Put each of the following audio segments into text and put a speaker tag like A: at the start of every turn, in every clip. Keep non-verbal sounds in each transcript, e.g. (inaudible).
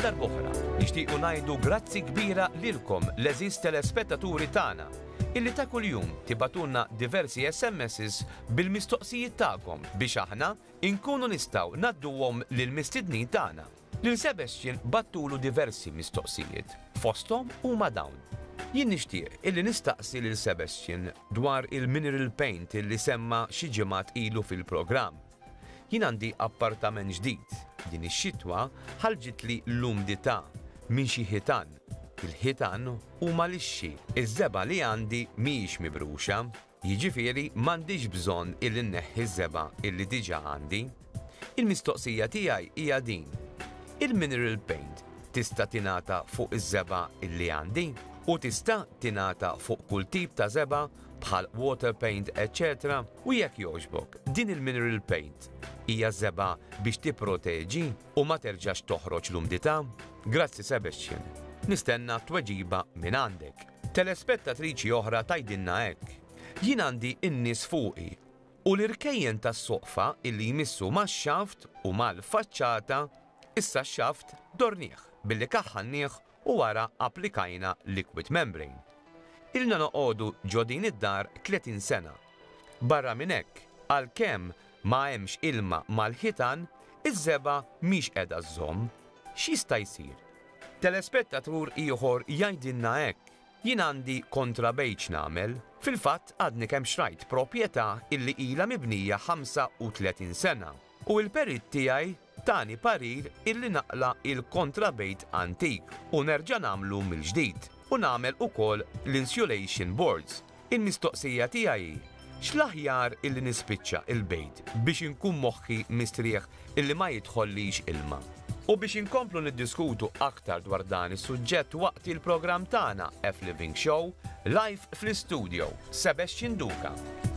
A: darbohra nixtiequ ngħidu grazzi kbira lilkom l telespettaturi tagħna illi ta' kuljum tibatunna diversi SMSs bil-mistoqsijiet tagħkom biex aħna inkunu nistgħu nadduhom lill mistidni tagħna. Lil Sebastian battulu diversi mistoqsijiet fostom huma dawn. Jien nixtieq illi nistaqsi lil Sebastian dwar il-mineral paint illi semma xi ġimgħat ilu fil-programm. Jien għandi appartament ġdid Din ix-xitwa ħalġit li l-umdità minn xi ħitan. Il-ħitan huma lixxi. Iż-żeba li għandi mhijiex mibruxa, jiġifieri m'għandix bżonn illi nneħħi ż-żeba illi diġà għandi. Il-mistoqsija tiegħi hija din. Il-mineral paint tista' tingħata fuq iż-żeba illi għandi u tista' tinata fuq kull tip ta' zeba bħal water paint, etc. u jekk jogħġbok din il-mineral paint hija zeba biex tipproteġi u ma terġax toħroġ l umdita Grazzi Sebastian. Nistenna tweġiba minn għandek. Telespettatriċi oħra tajdinna hekk. Jien għandi in fuqi u l-irkejjen tas-soqfa illi jmissu max-xaft u mal-faċċata issa x-xaft dornieħ billi kaħħannieħ u wara applikajna liquid membrane. Ilna noqodu ġodin id-dar 30 sena. Barra minnek, għal-kem ma hemmx ilma mal-ħitan, iż-żeba mhix qiegħda żżomm. Xista jsir? Telespettatur ieħor jgħidilna hekk. Jien għandi kontra bejċ namel, fil-fatt għadni kemm xrajt proprjetà illi ilha mibnija 35 sena u l-perit tiegħi tani parir illi naqla il-kontrabejt antik u nerġa' nagħmlu mill-ġdid u nagħmel kol l-insulation boards. Il-mistoqsija tiegħi xlaħjar illi nispiċċa il-bejt biex inkun moħħi mistrieħ illi ma jidħollix ilma. U biex inkomplu niddiskutu aktar dwar dan is-suġġett waqt il-programm tagħna F-Living Show Live fl-Studio Sebex Xinduka.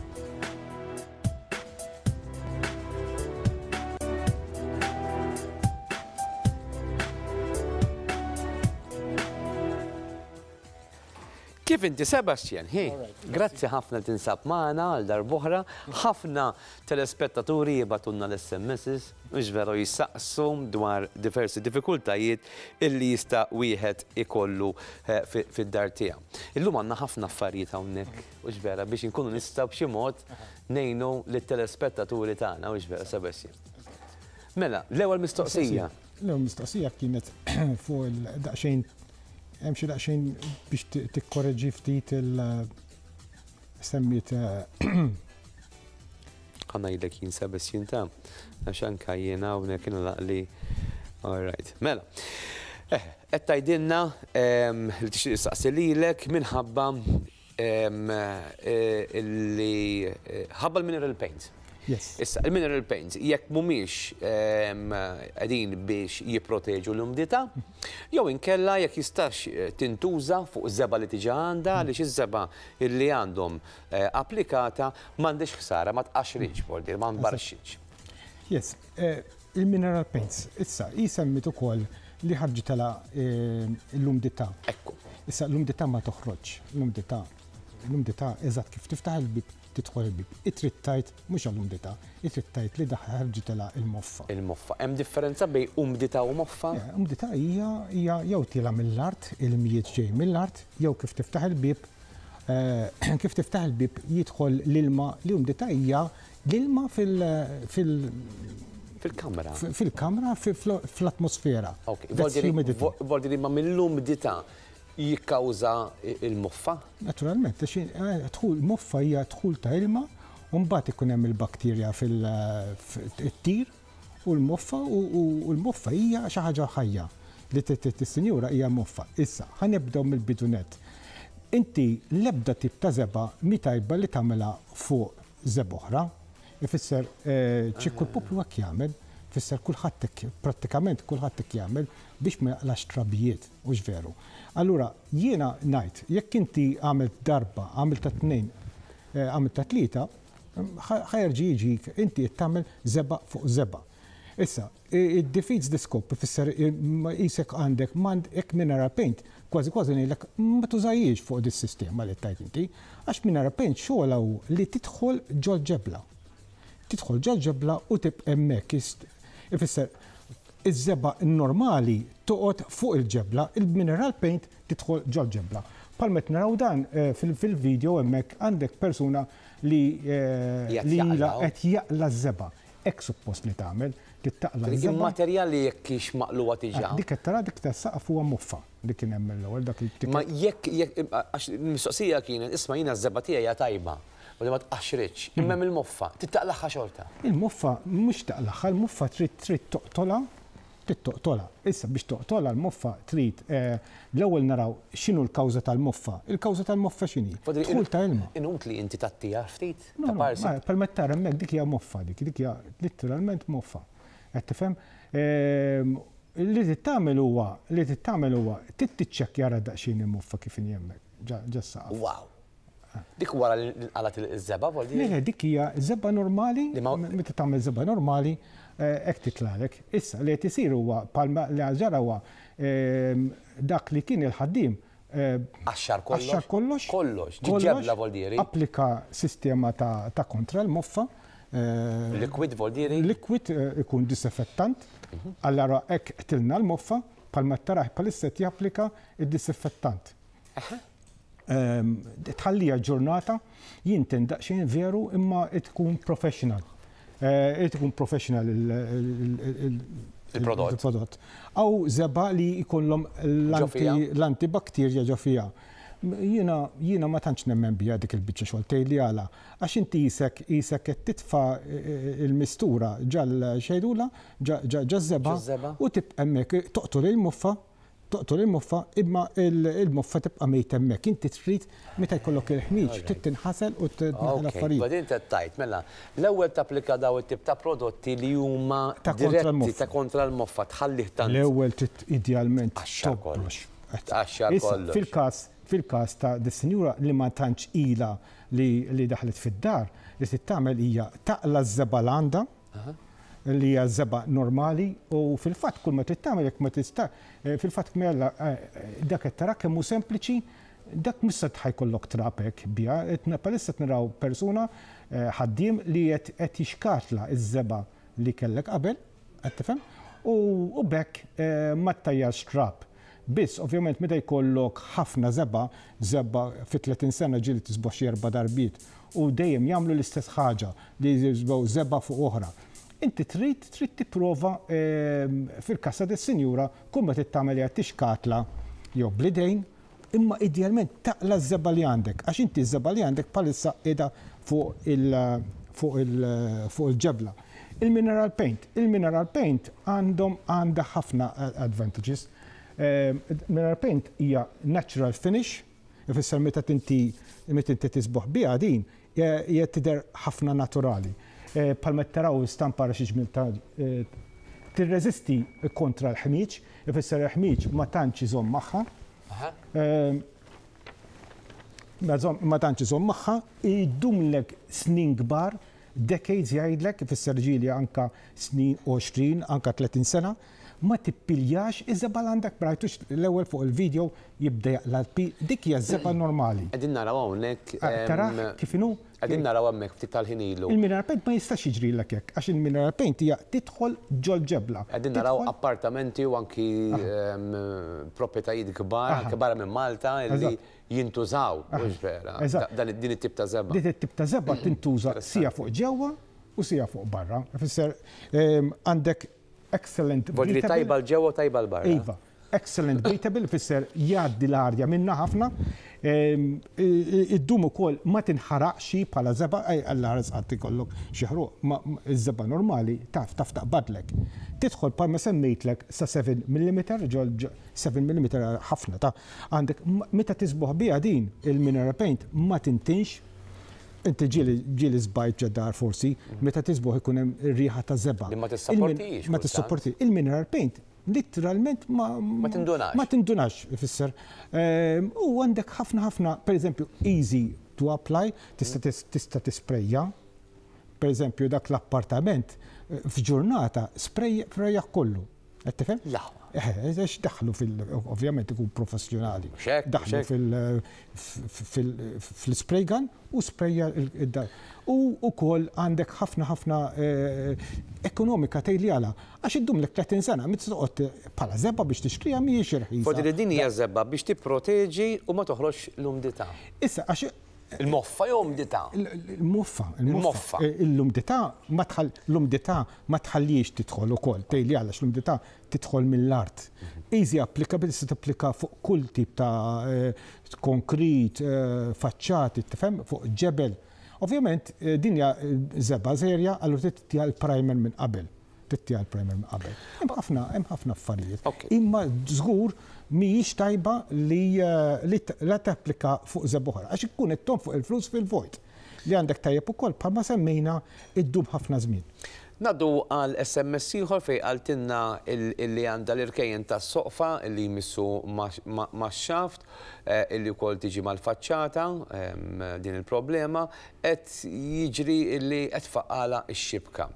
A: Kif inti Sebastian, hi, grazzi ħafna tinsab maħna għal buħra. ħafna telespettaturi jibatunna l-SMS, is veru jissaqsum dwar diversi diffikultajiet illi jista wieħed ikollu eh, fid-dar tiegħu. Illum għandna ħafna affarijiet hawnhekk, mhux vera biex inkunu nistgħu b'xi mod ngħinu lit-telespettaturi tagħna, mhux Sebastian. Mela, l-ewwel mistoqsija.
B: l mistoqsija kienet (clears throat) fuq il-daqsxejn امشي لعشان باش تكوريجي فتيت ال آه، سميت آه،
A: (coughs) قنا إذا كين بس ينتا عشان كاينا ولكن لا لي alright مالا اللي التشريق السأسلي لك من حبا آه، اللي حبا من الريل بينت Issa, il-mineral paints, jekk mumiex għedin biex jiproteġu l-umdita, jew inkella jekk jistax eh, tintuża fuq iż li tiġa għandha, mm. għaliex iż-żeba li għandhom eh, applikata m'għandix ħsara, ma tqaxriġ, bordir, ma nbarxx.
B: Yes, eh, il-mineral paints, issa, jisemmit ukoll li ħarġi tala l-umdita. Ekku. Issa, l-umdita ma toħroġ, l-umdita, l-umdita, eżat kif tiftaħ il-bib تدخل البيب اتري التايت مش ام ديتا اتري التايت لدى هرجي تلا
A: الموفا الموفا ام ديفرنسا بي ام ديتا وموفا
B: ام ديتا هي هي يو تيلا من الارت الميت جي من الارت يو كيف تفتح البيب آه (clears throat) كيف تفتح البيب يدخل للماء لام ديتا هي للماء في الـ في الـ
A: في الكاميرا في,
B: الكاميرا في في, الاتموسفيرا اوكي فولديري
A: فولديري ما من لوم ديتا jikkawża il-muffa?
B: Naturalment, muffa hija tħul ta' ilma, Umbat ikun hemm il-bakterja fil-tir u l-muffa u l-muffa hija xi ħaġa ħajja li t-sinjura hija muffa. Issa, ħanibdew mill-bidunet. Inti l-ebda tip ta' zeba mi tajba li tagħmilha fuq zeb oħra, ifisser ċikku l-poplu għak jagħmel tfisser pratikament prattikament kulħadd jagħmel biex ma jaqlax trabijiet u veru. Allura jiena ngħid jekk inti għamilt darba, għamilt ta' tnejn, eh, għamilt ta' tlieta, mm, ħajerġi jiġik inti qed tagħmel zeba fuq zeba. Issa, id-defeats scope, fisser jisek għandek mand ek minara paint, kważi kważi nejlek ma tużajiex fuq dis sistema li tajt inti, għax minara paint xoħla hu li tidħol ġol ġebla. Tidħol ġol ġebla u tib emmek Ifisser, iż żebba normali toqgħod fuq il-ġebla, il-mineral paint tidħol ġol ġebla. Palmet naraw dan eh, fil-video hemmhekk għandek persuna li eh, li qed jaqla żeba. Ek suppost li tagħmel, tittaqla żeba.
A: Il-materjal li jekk kiex maqluwa tiġa. Ah, dik
B: qed tara dik ta' saqaf huwa muffa dik kien hemm l-ewwel dak li Ma
A: jekk jekk għax mistoqsija kienet isma' jiena żeba tiegħi tajba. ولا ما تقشرتش اما من المفة تتقلخها شورتها
B: المفة مش تقلخها المفة تريد تريد تقتلها تتقتلها اسا باش تقتلها المفة تريد الاول نراو شنو الكوزة تاع المفة الكوزة تاع المفة شنو تقول تاع الماء
A: انوتلي انت تطيار فتيت بالما
B: تار امك ديك يا مفة ديك ديك يا ليترالمنت مفة اتفهم اللي تتعمل هو اللي تتعمل هو تتشك يا رد شنو المفة كيف يمك جا جا صعب واو
A: Dik wara għala iż-żeba voldi? Le, dik
B: hija zebba normali, meta tamme zebba normali, eh, hekk titlalek. Issa li qed isir huwa palma li għalġara huwa ehm, dak li kien il-ħaddim Għaxxar
A: eh, kollox. Għaxxar kollox. Kollox. Ġibla voldiri.
B: Applika sistema ta' kontra moffa eh,
A: Liquid Voldiri. Liquid
B: ikun disinfettant. Mhm. Allora ek tilna l-moffa palma taraħ palissa ti applika il-disinfettant. Ehm, tħallija ġurnata jintin tendaqxin veru imma tkun professional. Eh, tkun professional
A: il-prodott.
B: Aw zeba li jkollhom l-antibakterja ġofija. Jina, jina ma tantx nemmen bija dik il-bicċa xogħol tgħidli għala għax inti jisek jisek qed titfa il-mistura ġal xejdula ġa żeba u tibqa' hemmhekk toqtol il-muffa تقتل المفة إما المفة تبقى ميتة ماك انت تفريت متى يكلوك الحميج تتنحسل وتنحل الفريق اوكي بعدين
A: تتعيت ملا الأول تبلكا داوت تبتا برودوتي اليوم تاكونترا المفة تاكونترا المفة تخليه تنس الأول
B: تت إديالمن تشاكولوش
A: تشاكولوش في الكاس
B: في الكاس تاع السنيورا اللي ما تانش إيلا اللي دخلت في الدار اللي تعمل هي تقلى الزبالاندا أه. li hija żeba normali u fil-fatt kull ma trid jekk ma tista' eh, fil-fatt kmella eh, eh, dak qed tara kemm hu sempliċi dak missa tħajkollok trapek bija, etna palissa naraw persuna ħaddim li qed jixkatla iż zeba li kellek qabel, qed tifhem, u bekk ma ttajjarx trap. Biss, ovvjament, meta jkollok ħafna zeba, zeba fi 30 sena ġili tisbox jerba darbit u dejjem jagħmlu l-istess ħaġa li jisbow zeba fuq oħra inti trid trid tipprova ehm, fil-kassa tas-sinjura kumma meta tagħmel tixkatla jew blidejn imma idealment taqla z żebba li għandek għax inti z żebba li għandek palissa qiegħda fuq il fuq il il-ġebla. Il-mineral paint, il-mineral paint għandhom għandha ħafna eh, advantages. Ehm, mineral paint hija natural finish, ifisser meta tinti meta tinti tisbuħ biha din hija tidher ħafna naturali. Eh, Palmetteraw taraw stampa xi ġmil ta' eh, tirreżisti kontra l-ħmiġ, ifisser l ħmiġ ma tantx iżomm magħha. Ehm, ma tantx iżomm magħha, idumlek snin kbar, decades jgħidlek, ifisser ġili anka snin 20, anka 30 sena, ma tippiljax iż-żebal għandek brajtux l-ewwel fuq il-video jibda l-alpi dik hija żebal normali.
A: Qegħdin naraw hawnhekk. Ah, tara kif inhu? Qegħdin naraw hemmhekk ftit tal-ħinilu. Il-mineral
B: paint ma jistax jiġri hekk għax il-mineral paint hija tidħol ġol ġebla.
A: Qegħdin naraw appartamenti u anki proprjetajiet kbar, kbar minn Malta li jintużaw. Dan din it-tip ta' zebba. Din
B: it-tip ta' zebba tintuża sija fuq ġewwa u sija fuq barra. Fisser għandek excellent. Bordri tajba
A: l-ġewa tajba l-barra. Iva,
B: excellent (laughs) beatable fisser jaddi l-arja minna ħafna. Ehm, id-dum kol ma tinħaraqxi pala zeba, għall-ħarz għatti kollok xieħru, ma zeba normali taf taf taqbadlek. Tidħol pa ma semmejtlek sa 7 mm, 7 mm ħafna ta' għandek meta tizbuħ bija din il-mineral paint ma tintinx Inti ġieli zbajt ġeddar forsi, mm. meta tisbuħ ikun hemm riħa ta' zeba. Ma t-supporti. Il-mineral paint literalment ma t tindunax. Ma tindunax ifisser. Ehm, u għandek ħafna ħafna, per eżempju, easy to apply, tista' mm. tisprejja. Per eżempju, dak l-appartament eh, f'ġurnata sprejja kollu. Għattifem? Laħwa. Eħ, eh, eh, daħlu fil- ovvjament ikun professjonali. Daħlu fil-spray eh, gun u sprayja id-dar. U ukoll għandek ħafna ħafna ekonomika tejli għala. Għax iddum l 30 sena, mit toqgħod bħala zebba biex tixtrija mhijiex irħisa. Fodri
A: din hija zebba biex tipproteġi u ma toħroġ l umdita Issa, għax الموفا يوم ديتا
B: الموفا الموفا اللوم إيه، إيه، ديتا ما تخل لوم ديتا ما تخليش تدخل وكل تيلي علاش شلوم ديتا تدخل من الارت ايزي ابليكابل تبليكا فوق كل تيب تاع كونكريت آه، آه، فاتشات تفهم فوق جبل اوفيمنت آه، دنيا زبا زيريا الو تتيها البرايمر من قبل تتيها البرايمر من قبل hemm ام hemm ħafna اوكي اما زغور mhijiex tajba li eh, la teplika fuq zebuħra għax ikun it-tom fuq il-flus fil-vojt li għandek tajjeb ukoll bħalma semmejna id-dub ħafna żmien.
A: Naddu għal SMS ieħor fej għaltinna illi għandha l-irkejjen tas soqfa illi jmissu max-xaft eh, illi wkoll tiġi mal-faċċata ehm, din il-problema qed jiġri illi qed faqqala x-xibka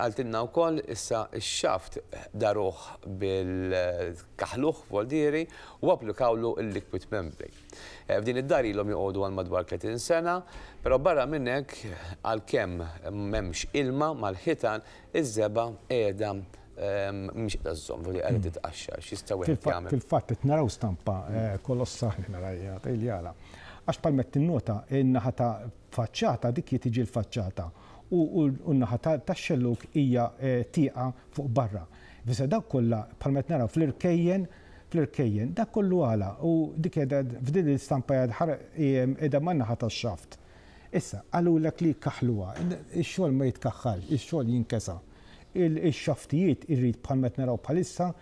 A: għaltinna u koll issa xaft daruħ bil-kaħluħ voldiri u applikawlu il-liquid membrane. Eh, f'din id-dar ilhom joqogħdu għal madwar 30 sena, però barra minnek għal m'hemmx memx ilma mal-ħitan iż-żeba qiegħda ehm, mhix qiegħda żżomm, voli qiegħda mm. titqaxxar, x'jistgħu wieħed jagħmel. Fil-fatt
B: qed naraw stampa eh, kolossali narajja tgħid jara. Għax palmet in-nota in faċċata dik jitiġi l-faċċata. u unnaħa ta' xelluk ija tiqa fuq barra. Visa dak kolla, palmet naraw fl-irkejjen fl-irkejjen dak kollu għala u dik edha f'din l-istampa edha man ta' xaft Issa, l għalulek li kaxluwa, il-xol ma jitkaħħal, il-xol jinkesa. il xaftijiet irrit palmet u palissa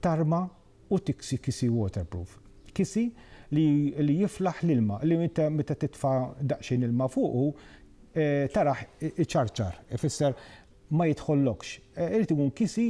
B: tarma u tiksi kisi waterproof. Kisi li, jiflaħ l-ilma, li meta titfa daqxin ilma fuqu, Eh, taraħ iċarċar, ifisser ma jitħollokx. Eh, Irti ikun kisi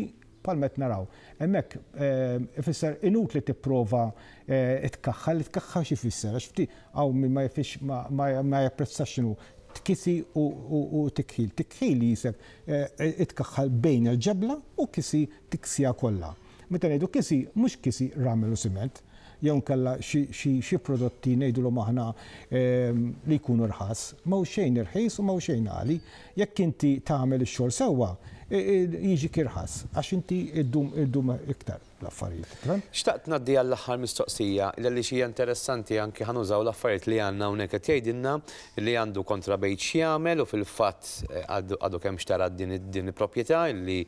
B: palmet naraw. Emmek, eh, ifisser inut li tipprova tkaħħal, tkaħħal xifisser, għax fti għaw ma jafix ma japprezzax xinu tkisi u tikħil. Tikħil jisek itkaħħal bejn il-ġebla u kisi tiksija kollha. Meta ngħidu kisi, mhux kisi ramel u siment, jew kalla xi prodotti ngħidulhom aħna ehm, li jkunu rħas. Maw xejn irħis u maw xejn għali. Jekk inti tagħmel ix-xogħol sewwa jiġi kirħas għax inti ddum iktar l-affarijiet.
A: Xtaqt naddi għall-axħar mistoqsija, l-li xie interessanti anki ħanużaw l-affarijiet li għanna unek qed jgħidilna li għandu kontra bejt xjamel u fil-fatt eh, għadu kemm xtara din il-proprjetà li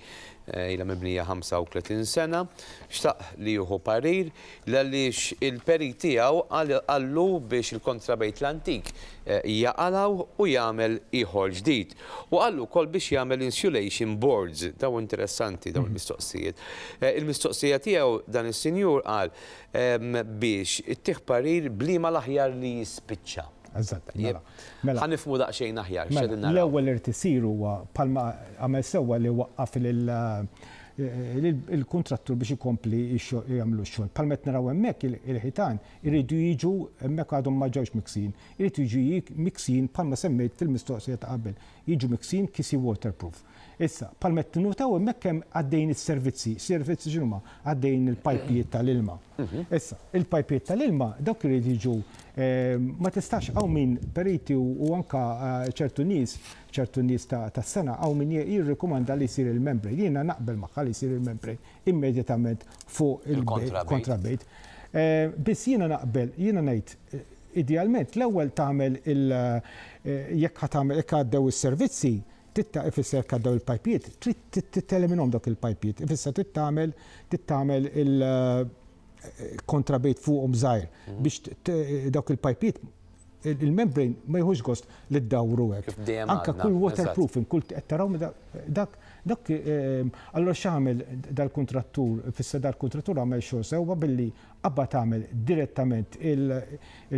A: eh, ila mibnija 35 sena, xtaq li juhu parir, l-li il-periti għaw għallu biex il-kontrabejt l-antik eh, jaqalaw u jagħmel iħor ġdid. U għallu kol biex jagħmel insulation boards, daw interessanti daw mhm. il-mistoqsijiet. Il-mistoqsijiet tiegħu dan is-sinjur qal biex ittih tiħparir blima l-aħjar li jispiċċa.
B: Eżatt, mela, mela.
A: Ħanifmu daqsxejn aħjar. Mela,
B: l-ewwel irtisir huwa palma għamel sewa li waqqaf il-kontrattur eh, biex ikompli jgħamlu x-xogħol. Palma qed naraw hemmhekk il-ħitan iridu jiġu hemmhekk għadhom ma ġewx miksin. Irid jiġu miksin palma semmejt fil-mistoqsija ta' qabel. Jiġu miksin kisi waterproof. Issa, pal nuta u immek kem għaddejn il-servizzi, servizzi ġinuma, għaddejn il-pajpijiet tal-ilma. Mhm. Issa, il-pajpijiet tal-ilma, dawk li jiġu ehm, ma tistax għaw minn periti u anka eh, ċertu nis, ċertu nis ta' sena, għaw minn jirrekomanda li jisir il membri Jina naqbel maħħa li jisir il membri immedjatament fuq il-kontrabejt. Eh, biss jina naqbel, jina najt, eh, idealment l-ewel tamel il- jekk ħatamel, jekk għaddew il-servizzi, titta ifisser kaddaw il pipiet eh, trid titteleminhom dak il-pajpiet, ifisser tittamel tittamel il-kontrabejt fuqhom żgħir mhm. biex dak il-pajpiet il-membrane ma jħux gost li d-dawru għek. Anka kull waterproofing, kull t-taraw dak, dak, ehm, allora xamil dal-kontrattur, fissa dal-kontrattur għamil xor sewa billi għabba għamil direttament il- eh,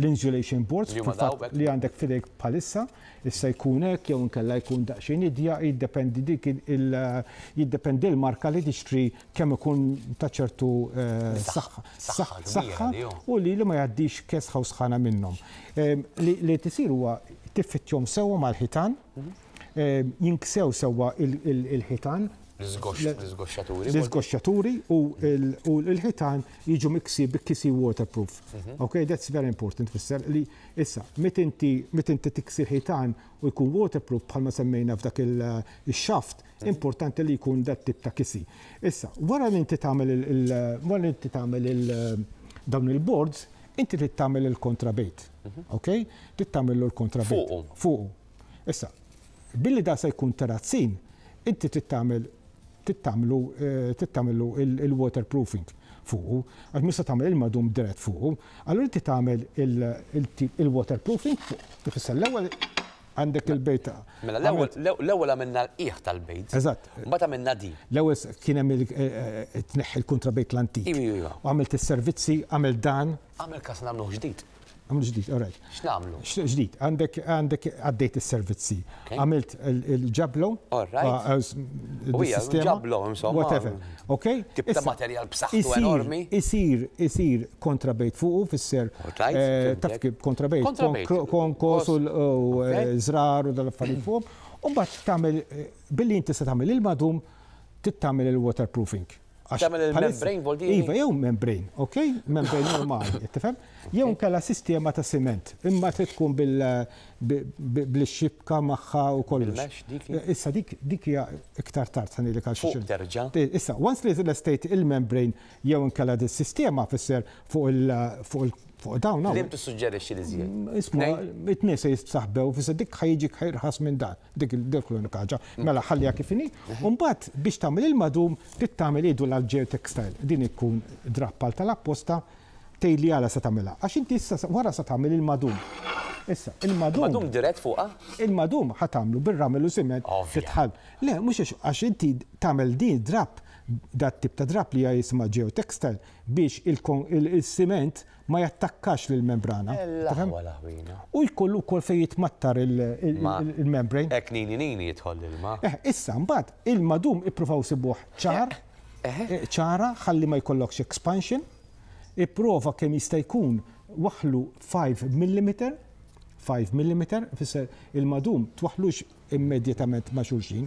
B: l-insulation boards fil-fatt li għandek fidejk palissa, issa jkun hekk jew inkella jkun daqsxejn idja jiddependi dik il jiddependi l-marka li tixtri kemm ikun ta' ċertu saħħa u li li ma jgħaddix kesħa u sħana minnhom. Li tisir huwa tiffittjom sewwa mal-ħitan, jinksew sewwa il-ħitan,
A: للزغوشاتوري
B: والحيتان jiġu miksi bikkisi waterproof. Okay, that's very important fisser li issa met inti met ħitan u jkun waterproof bħalma semmejna f'dak il-xaft, importanti li jkun dat tip ta' kisi. Issa, wara li inti tagħmel il wara li inti tagħmel il dawn il-boards, inti trid tagħmel il-kontrabejt. Ok? Trid tagħmel il-kontrabejt. Fuqu. Issa, billi da se jkun terazzin, inti trid tagħmel تتعملوا آه، تتعملوا الووتر بروفينج فوق اش مش تعمل المدوم دريت فوق قالوا انت تعمل الووتر بروفينج فوق تفسر الاول عندك البيت من الاول
A: الاول من الايخ تاع البيت بالضبط بعد عملنا دي
B: لو كنا آه، آه، تنحي الكونترا بيت لانتيك إيوة، إيوة، إيوة. وعملت السيرفيتسي عمل دان
A: عمل كاس نعمله جديد عملوا جديد اوريدي شنو عملوا؟ جديد
B: عندك عندك عديت السيرفت سي عملت الجابلو اوريدي وي جابلو وات ايفر اوكي تبدا ماتيريال بصحته انورمي يصير يصير السير فوقه كونترا بيت كون كونكوس وزرار ودل فوق آه، ومن آه، بعد تعمل آه، باللي انت ستعمل المادوم تتعمل الوتر بروفينج تعمل
A: الممبرين فولديني ايوه يوم
B: ممبرين اوكي ممبرين نورمال تفهم يوم كلا سيستيما تاع سيمنت اما تكون بال بالشبكه مخا وكل شيء ديكي اسا ديك ديك يا اكثر تارت هاني لك شو درجه اسا وانس لي ستيت الممبرين يوم كلا دي سيستيما فسر فوق ال فوق فوتاو ناو ديمتو
A: سجاد الشيء اللي زيان اسمه
B: اتنسى يستصحبه وفي صدق حيجيك حير خاص من دا دك دك لون كاجا مالا حل يا كيفني ومن بعد باش تعمل المادوم تتعمل ايدو لالجيو تكستايل دين يكون درابال تلا بوستا تيلي على ستعملها عشان انت ورا ستعمل المادوم اسا المادوم المادوم ديريكت فوقه المادوم حتعملو بالرمل وسيمنت تتحل لا مش عشان انت تعمل دين دراب دا تبتدرب لي اسمها جيو تكستايل باش السيمنت ma jattakkax lill-membrana. U jkollu wkoll fejn jitmattar il-membrane.
A: Ek nini nini jidħol ma Eh,
B: issa mbagħad ilma dum ippruvaw sibuh ċar, eh, eh, eh. ċara, ħalli ma jkollokx expansion, ipprova kemm jista' jkun waħlu 5 mm 5 mm, fisser il-madum twaħlux immedjatament ma' xulxin.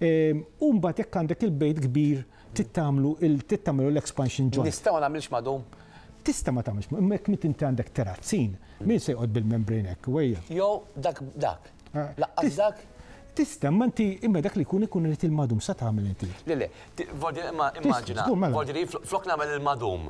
B: Ehm, Umbat jekk għandek il-bejt kbir tittamlu l-expansion joint. Nistaw
A: għamilx madum?
B: tista' ma tagħmilx, imma jekk mid inti għandek terrazzin, min se jqod bil-membrin hekk wejja.
A: Jew dak dak.
B: Laqqas dak. Tista, ma inti imma dak li kun ikun irid il-madum sa tagħmel inti.
A: Le le, vodi imma immaġina, vodi flok nagħmel il-madum,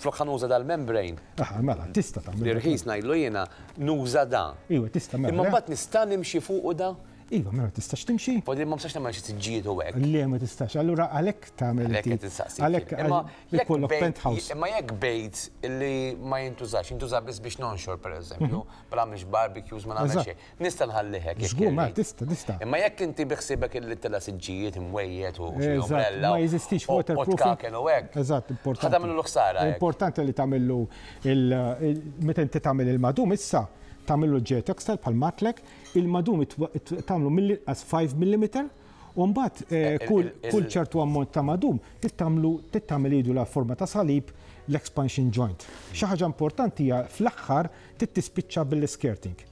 A: flok ħanuża dal-membrane.
B: Aha, mela, tista' tagħmel. Li rħis
A: ngħidlu jiena nuża da.
B: Iwa, tista' mela. Imma mbagħad
A: nista' nimxi fuq da.
B: Iva, mela tistax timxi.
A: Fodi ma msax nagħmel xi tiġġiet u hekk.
B: Le ma tistax. Allura għalhekk tagħmel Għalhekk li kollok penthouse.
A: Imma jekk bejt li ma jintużax, jintuża biss biex nonxor pereżempju, mhm. bla mhix barbecues ma nagħmel xejn. Nista' nħalli hekk.
B: ma tista' tista'.
A: Imma jekk inti biħsibek li tela siġġijiet imwejjed u umbrella. Ma jeżistix
B: waterproofing. Eżatt, importanti. Ħadam l-ħsara. Importanti li tagħmel meta inti tagħmel il-madum issa tamillu ġej textile pal matlek, il-madum tagħmlu milli as 5 mm u mbagħad eh, eh, kull ċertu ammont ta' madum tittamlu tittamel la forma ta' salib l-expansion joint. Xi ħaġa importanti hija fl-aħħar tittispiċċa bil-skirting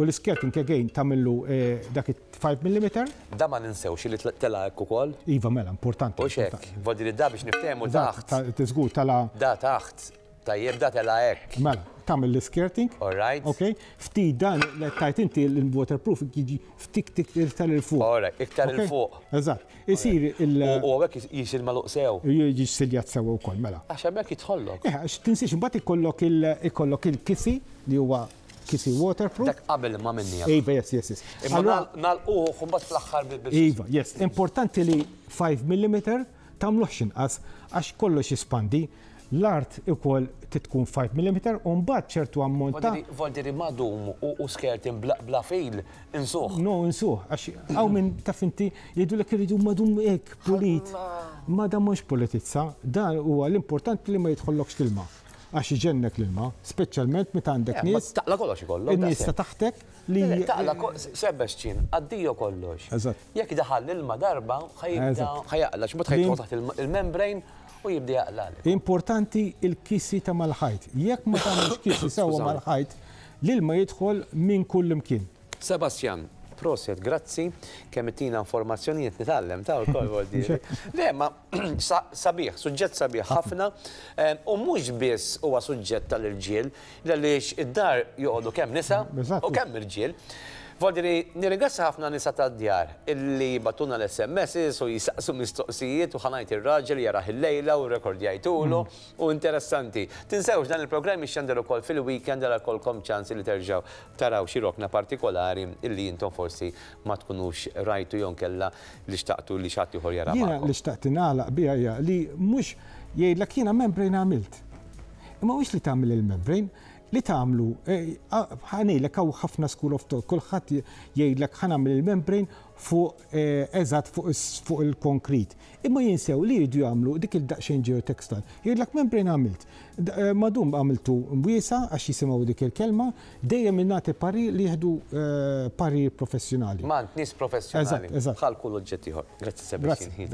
B: u l-skirting again tamillu eh, dak 5 mm.
A: Da ma ninsewx li tela ukoll.
B: Iva mela, importanti.
A: U xek, vodi li da biex niftemu taħt.
B: Tizgur tala.
A: Da taħt, tajjeb da tela ek.
B: Mela tagħmel l-skirting. All right. Okay. Ftit dan li tajt inti l-waterproof jiġi ftik iktar il fuq. All right, iktar il fuq. Eżatt. Isir il-
A: U hekk jisir maluq sew.
B: Jiġi siljat sew ukoll mela.
A: Għax hemmhekk jitħollok.
B: Eh, għax tinsiex imbagħad ikollok il kisi li huwa kisi waterproof.
A: Dak qabel ma minni. Iva,
B: yes, yes, yes. Imma
A: nal-uħu kumbat fl-axħar Iva,
B: yes. Importanti li 5 mm tamluħx inqas għax kollox jispandi l-art ikol titkun 5 mm u mbagħad ċertu ammont
A: Voldiri madum u skertin bla fejl insuħ.
B: No, insuħ, għax għaw minn tafinti inti jgħidu l jridu madum ek pulit. Ma da mhux politizza, dan huwa l-importanti li ma jidħollokx l-ilma. Għax iġennek l-ilma, speċjalment meta għandek eh, nies. Taqla kollox kollox. Nis ta' taħtek li. Eh, taqla
A: sebbeċċin, għaddijo kollox. Jekk daħal l-ilma darba, ħajjaqlax, ma tħajtu il-membrane u jibdi jaqlal.
B: Importanti il-kissi ta' mal-ħajt. Jekk ma tagħmilx (coughs) kissi sewwa mal-ħajt, l-ilma jidħol minn kull imkien.
A: Sebastian, proset, grazzi, kemm tina informazzjonijiet nitgħallem ta' wkoll voldi. (laughs) Le, ma (clears throat) sabiħ, suġġett sabiħ ah. ħafna u mhux biss huwa suġġett tal-irġiel, għaliex id-dar joqogħdu kemm nisa ehm, u kemm irġiel. Vodri, nirigassa ħafna nisa ta' djar illi batuna l-SMS u jisaqsu mistoqsijiet u ħanajt il-raġel jaraħ il-lejla u rekordjajtulu u interessanti. Tinsewx dan il programmi ixxandar kol fil-weekend għal kol komċans li terġaw taraw xirokna partikolari illi jintom forsi ma tkunux rajtu jonkella li xtaqtu li xattu ħor jaraħ. Jina li
B: xtaqti naħlaq bija li mux jiejla kiena membrane għamilt. Imma mux li tamil il-membrane, اللي تعملوا حاني إيه، آه، لك او خفنا سكول اوف كل خط يقول لك الممبرين فوق ازات فوق فوق الكونكريت اما ينساو اللي يدو يعملوا ديك الدقشين جيو تكستال يقول لك من برين عملت ما دوم عملتو مويسا اش يسموا ديك الكلمه دايما نعطي باري اللي يهدو باري بروفيسيونالي مان
A: نيس بروفيسيونالي ازات ازات خال كل وجهتي هون غراتسي سبعين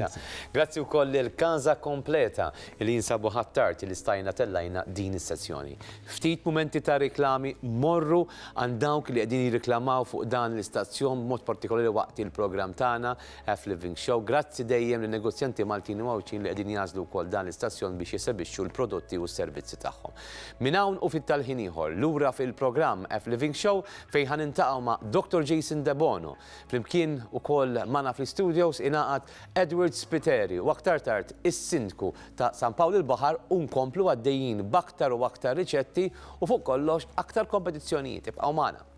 A: غراتسي وكل الكانزا كومبليتا اللي ينسابو هاتارت اللي استاينا تلاينا دين السيسيوني فتيت مومنتي تا ريكلامي مرو عن اللي قاعدين يريكلاماو فوق دان الاستاسيون موت بارتيكولاري وقت fil-program tagħna F-Living Show. Grazzi dejjem li negozjanti Maltini Mawċin li qegħdin jażlu wkoll dan l-istazzjon biex jisebixxu l-prodotti u s-servizzi tagħhom. Minawn hawn u fit-talħin ieħor, lura fil-programm F-Living Show fejn ħanintaqgħu ma' Dr. Jason Debono. Flimkien ukoll mana fl-studios ingħaqad Edward Spiteri u aktar tard is-sindku ta' San Pawl il-Baħar unkomplu għaddejjin baktar u aktar riċetti u fuq kollox aktar kompetizzjonijiet ibqgħu magħna.